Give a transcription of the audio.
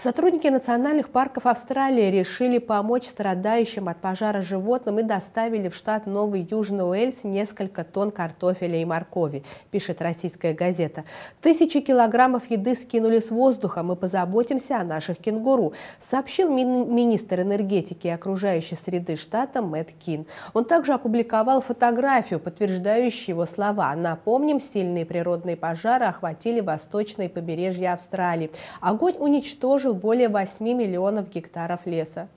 Сотрудники национальных парков Австралии решили помочь страдающим от пожара животным и доставили в штат Новый Южный Уэльс несколько тонн картофеля и моркови, пишет российская газета. Тысячи килограммов еды скинули с воздуха, мы позаботимся о наших кенгуру, сообщил мини министр энергетики и окружающей среды штата Мэтт Кин. Он также опубликовал фотографию, подтверждающую его слова. Напомним, сильные природные пожары охватили восточные побережья Австралии. Огонь уничтожил уничтожил более 8 миллионов гектаров леса.